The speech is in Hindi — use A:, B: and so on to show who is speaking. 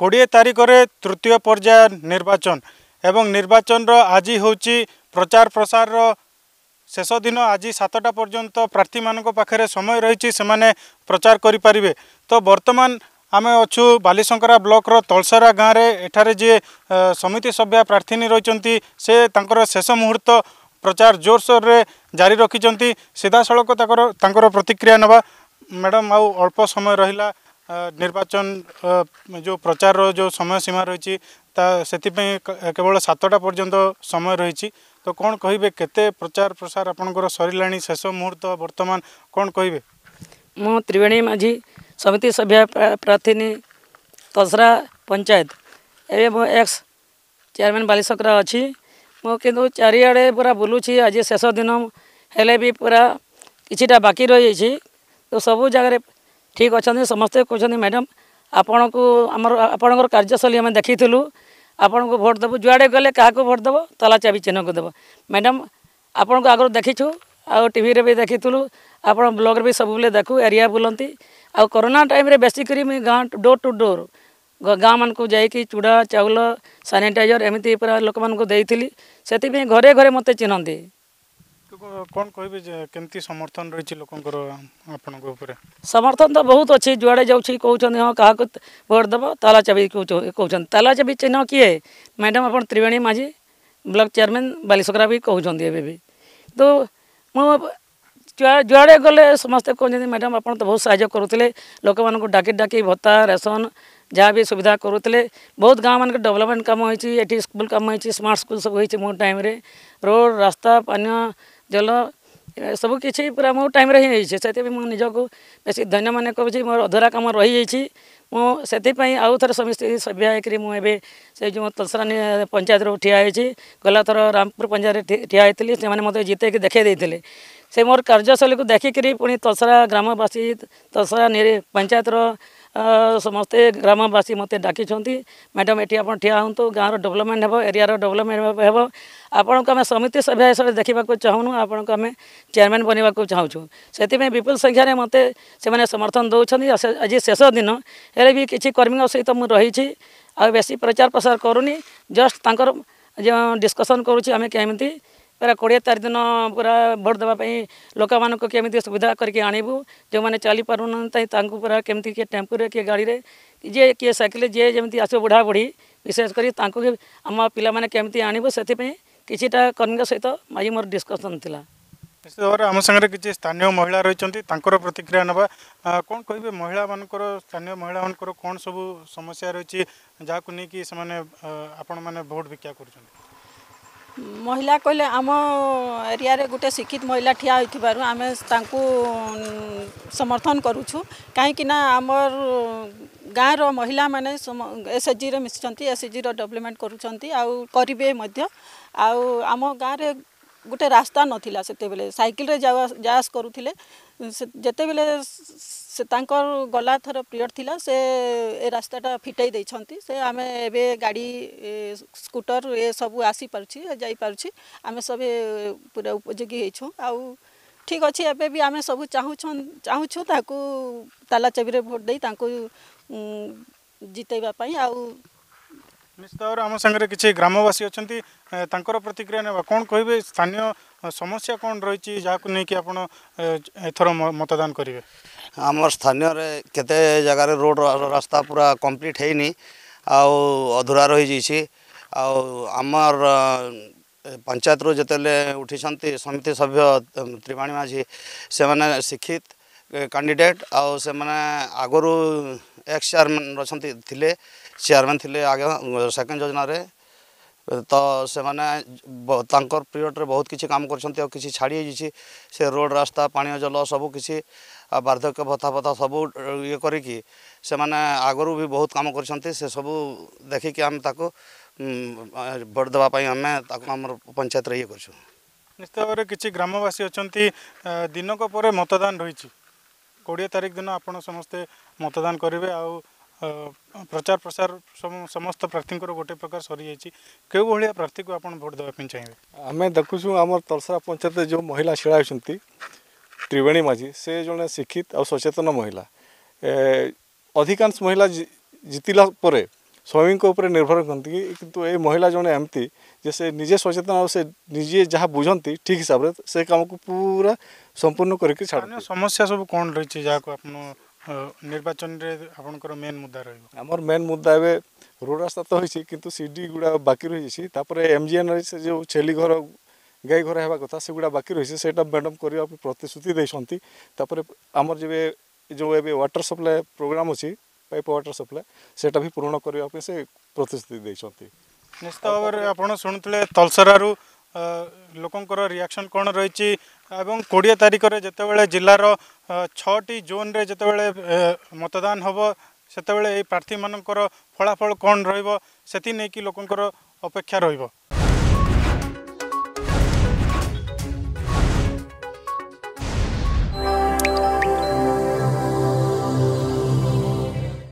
A: কোড়িয়ে তারিখরে তৃতীয় পর্যায় নির্বাচন এবং নির্বাচনর আজি হচ্ছে প্রচার প্রসারর শেষ দিন আজি সাতটা পর্যন্ত প্রার্থী পাখে সময় রয়েছে সে প্রচার করে পারে তো বর্তমান আমি অছু বালিশঙ্করা ব্লকর তলসরা গাঁরে এখানে যে সমিতি সভ্যা প্রার্থিনী রয়েছেন সে তাঁর শেষ মুহূর্ত প্রচার জোরসোরে জারি রাখি সিধাসলখ তাঁর প্রতিক্রিয়া নেওয়া ম্যাডাম আল্প সময় রহিলা निर्वाचन जो प्रचार रो जो समय सीमा रही से केवल सतटा पर्यंत समय रही तो कौन कहे के प्रचार प्रसार आपंकर सर शेष मुहूर्त बर्तमान कौन कहे
B: त्रिवेणी माझी समिति सभ्या प्रार्थी तसरा पंचायत एवं मो एक्स चेयरमैन बालिशक्र अच्छी मुझे चारिड़े पूरा बुलू आज शेष दिन हेले भी पूरा किटा बाकी रही तो सब जगह ठीक अच्छे समस्ते कहते हैं मैडम आपण को आम आपणकर कार्यशैली आम देखीलु आपण को भोट देव जुआडे गले क्या भोट दबो तला चाबी चिन्ह को देव मैडम आप को आगर देखीछ आउ टी भी देखीलु आप ब्लग भी सब देखू एरिया बुलंती आउ करोना टाइम बेसिक गाँ डोर टू डोर गाँव मान को जाकि चूड़ा चाउल सानिटाइजर एमती पूरा लोक मानक से घरे घरे मत चिन्हती
A: कौन कह के समर्थन रही
B: समर्थन तो बहुत अच्छे जुआड़े जाऊँ हाँ क्या भोट दब ताला चबी कौन ताला चबी चिन्ह किए मैडम आप त्रिवेणी माझी ब्लक चेयरमैन बालीसग्रा भी कहते तो जुआड़े गले समस्ते कहते मैडम आप बहुत साहय करुते लोक मूँ डाक डाक भत्ता रेसन जहाँ भी सुविधा करुते बहुत गाँव मानक डेवलपमेंट कम होती स्कूल कम होती स्मार्ट स्कूल सब हो टाइम रोड रास्ता पानी जल सब किसी पूरा मो टाइम से निजक बेस धन्य मन कर मोर अधरा कम रही जाइए मुतिपाई आउ थ समस्त सभ्याय मुझे से जो तलसरानी पंचायत रू ठिया गला थर रामपुर पंचायत ठिया होती से मत जीत देखेदे से मोर कार्यशैली को देखिकी पुणी तलसरा ग्रामवासी तलसरा पंचायत रो समस्ते ग्रामवासी मत डाक मैडम ये आप ठिया हूँ गाँव रेवलपमेंट हे एरिया डेवलपमेंट हे आपण को आम समिति सभा हिसाब से देखा चाहूनु आपण को आम चेयरमैन बनवा चाहूँ से विपुल संख्यार मत से समर्थन दौरान आज शेष दिन हेल्ले भी किसी कर्मी सहित मुझे रही आसी प्रचार प्रसार करूनी जस्ट तर जो डिस्कसन करुच्छी आम कमी ପୁରା କୋଡ଼ିଏ ତାରିଖ ଦିନ ପୁରା ଭୋଟ୍ ଦେବା ପାଇଁ ଲୋକମାନଙ୍କୁ କେମିତି ସୁବିଧା କରିକି ଆଣିବୁ ଯେଉଁମାନେ ଚାଲିପାରୁନାହାନ୍ତି ତାଙ୍କୁ ପୁରା କେମିତି କିଏ ଟେମ୍ପୁରେ କିଏ ଗାଡ଼ିରେ ଯିଏ କିଏ ସାଇକେଲରେ ଯିଏ ଯେମିତି ଆସିବ ବୁଢ଼ାବୁଢ଼ୀ ବିଶେଷ କରି ତାଙ୍କୁ ଆମ ପିଲାମାନେ କେମିତି ଆଣିବୁ ସେଥିପାଇଁ କିଛିଟା କର୍ମୀଙ୍କ ସହିତ ଆଜି ମୋର ଡିସ୍କସନ୍ ଥିଲା
A: ନିଶ୍ଚିତ ଭାବରେ ଆମ ସାଙ୍ଗରେ କିଛି ସ୍ଥାନୀୟ ମହିଳା ରହିଛନ୍ତି ତାଙ୍କର ପ୍ରତିକ୍ରିୟା ନେବା କ'ଣ କହିବେ ମହିଳାମାନଙ୍କର ସ୍ଥାନୀୟ ମହିଳାମାନଙ୍କର କ'ଣ ସବୁ ସମସ୍ୟା ରହିଛି ଯାହାକୁ ନେଇକି ସେମାନେ ଆପଣମାନେ ଭୋଟ୍ ଭିକ୍ଷା କରୁଛନ୍ତି
C: महिला महिलाम एरिया गुटे शिक्षित महिला ठिया आमे तांकु समर्थन गर्नुक नाम गाँ र महिला म एसएच जिर मिसिन्छ एसएचजि र डेभलपमेन्ट गर्छ आउे आउ आम गाँडर ଗୋଟେ ରାସ୍ତା ନଥିଲା ସେତେବେଳେ ସାଇକେଲରେ ଯା ଆସ କରୁଥିଲେ ଯେତେବେଳେ ସେ ତାଙ୍କର ଗଲା ଥର ପିରିୟଡ଼ ଥିଲା ସେ ଏ ରାସ୍ତାଟା ଫିଟାଇ ଦେଇଛନ୍ତି ସେ ଆମେ ଏବେ ଗାଡ଼ି ସ୍କୁଟର ଏସବୁ ଆସିପାରୁଛି ଯାଇପାରୁଛି ଆମେ ସବୁ ପୁରା ଉପଯୋଗୀ ହେଇଛୁ ଆଉ ଠିକ୍ ଅଛି ଏବେ ବି ଆମେ ସବୁ ଚାହୁଁଛ ଚାହୁଁଛୁ ତାକୁ ତାଲା ଚାବିରେ ଭୋଟ ଦେଇ ତାଙ୍କୁ ଜିତେଇବା ପାଇଁ ଆଉ
A: ନିଶ୍ଚିତ ଭାବରେ ଆମ ସାଙ୍ଗରେ କିଛି ଗ୍ରାମବାସୀ ଅଛନ୍ତି ତାଙ୍କର ପ୍ରତିକ୍ରିୟା ନେବା କ'ଣ କହିବେ ସ୍ଥାନୀୟ ସମସ୍ୟା କ'ଣ ରହିଛି ଯାହାକୁ ନେଇକି ଆପଣ ଏଥର ମତଦାନ କରିବେ
D: ଆମର ସ୍ଥାନୀୟରେ କେତେ ଜାଗାରେ ରୋଡ଼ ରାସ୍ତା ପୁରା କମ୍ପ୍ଲିଟ୍ ହେଇନି ଆଉ ଅଧୁରା ରହିଯାଇଛି ଆଉ ଆମର ପଞ୍ଚାୟତରୁ ଯେତେବେଳେ ଉଠିଛନ୍ତି ସମିତି ସଭ୍ୟ ତ୍ରିବାଣୀ ମାଝୀ ସେମାନେ ଶିକ୍ଷିତ କ୍ୟାଣ୍ଡିଡ଼େଟ୍ ଆଉ ସେମାନେ ଆଗରୁ ଏକ୍ସ ଚେୟାରମ୍ୟାନ୍ ଅଛନ୍ତି ଥିଲେ ଚେୟାରମ୍ୟାନ୍ ଥିଲେ ଆଜ୍ଞା ସେକେଣ୍ଡ ଯୋଜନାରେ ତ ସେମାନେ ତାଙ୍କର ପିରିୟଡ଼ରେ ବହୁତ କିଛି କାମ କରିଛନ୍ତି ଆଉ କିଛି ଛାଡ଼ି ହେଇଯାଇଛି ସେ ରୋଡ଼ ରାସ୍ତା ପାନୀୟ ଜଳ ସବୁ କିଛି ବାର୍ଦ୍ଧକ୍ୟ ଭତ୍ତା ଫତା ସବୁ ଇଏ କରିକି ସେମାନେ ଆଗରୁ ବି ବହୁତ କାମ କରିଛନ୍ତି ସେସବୁ ଦେଖିକି ଆମେ ତାକୁ ଭୋଟ୍ ଦେବା ପାଇଁ ଆମେ ତାକୁ ଆମର ପଞ୍ଚାୟତରେ ଇଏ କରିଛୁ
A: ନିଶ୍ଚିତ ଭାବରେ କିଛି ଗ୍ରାମବାସୀ ଅଛନ୍ତି ଦିନକ ପରେ ମତଦାନ ରହିଛି କୋଡ଼ିଏ ତାରିଖ ଦିନ ଆପଣ ସମସ୍ତେ ମତଦାନ କରିବେ ଆଉ प्रचार प्रसार समस्त प्रार्थी गोटे प्रकार सरी जाइए क्यों भाया प्रार्थी को आज भोट देवाई चाहिए
E: आम देखु आम तलसरा पंचायत जो महिला छिड़ा होती त्रिवेणी माझी से जो शिक्षित आ सचेतन महिला अधिकांश महिला जीतला स्वामी निर्भर करती कि ये महिला जो एमती जे से निजे सचेतन से निजे जहाँ बुझे ठीक हिसाब से कम को पूरा संपूर्ण कर
A: समस्या सब कौन रही जहाँ को आपनों... ନିର୍ବାଚନରେ ଆପଣଙ୍କର ମେନ୍ ମୁଦ୍ଦା ରହିବ ଆମର
E: ମେନ୍ ମୁଦ୍ଦା ଏବେ ରୋଡ଼ ରାସ୍ତା ତ ହୋଇଛି କିନ୍ତୁ ସିଡ଼ି ଗୁଡ଼ା ବାକି ରହିଯାଇଛି ତାପରେ ଏମ୍ଜିଏନ୍ରେ ସେ ଯେଉଁ ଛେଲି ଘର ଗାଈ ଘର ହେବା କଥା ସେଗୁଡ଼ା ବାକି ରହିଛି ସେଇଟା ମ୍ୟାଡ଼ମ୍ କରିବା ପାଇଁ ପ୍ରତିଶ୍ରୁତି ଦେଇଛନ୍ତି ତାପରେ ଆମର ଯେବେ ଯେଉଁ ଏବେ ୱାଟର ସପ୍ଲାଏ ପ୍ରୋଗ୍ରାମ୍ ଅଛି ପାଇପ୍ ୱାଟର ସପ୍ଲାଏ ସେଇଟା ବି ପୂରଣ କରିବା ପାଇଁ ସେ ପ୍ରତିଶ୍ରୁତି ଦେଇଛନ୍ତି
A: ନିଶ୍ଚିତ ଭାବରେ ଆପଣ ଶୁଣୁଥିଲେ ତଲସରାରୁ ଲୋକଙ୍କର ରିଆକ୍ସନ୍ କ'ଣ ରହିଛି ଏବଂ କୋଡ଼ିଏ ତାରିଖରେ ଯେତେବେଳେ ଜିଲ୍ଲାର ଛଅଟି ଜୋନ୍ରେ ଯେତେବେଳେ ମତଦାନ ହେବ ସେତେବେଳେ ଏହି ପ୍ରାର୍ଥୀମାନଙ୍କର ଫଳାଫଳ କ'ଣ ରହିବ ସେଥିନେଇକି ଲୋକଙ୍କର ଅପେକ୍ଷା ରହିବ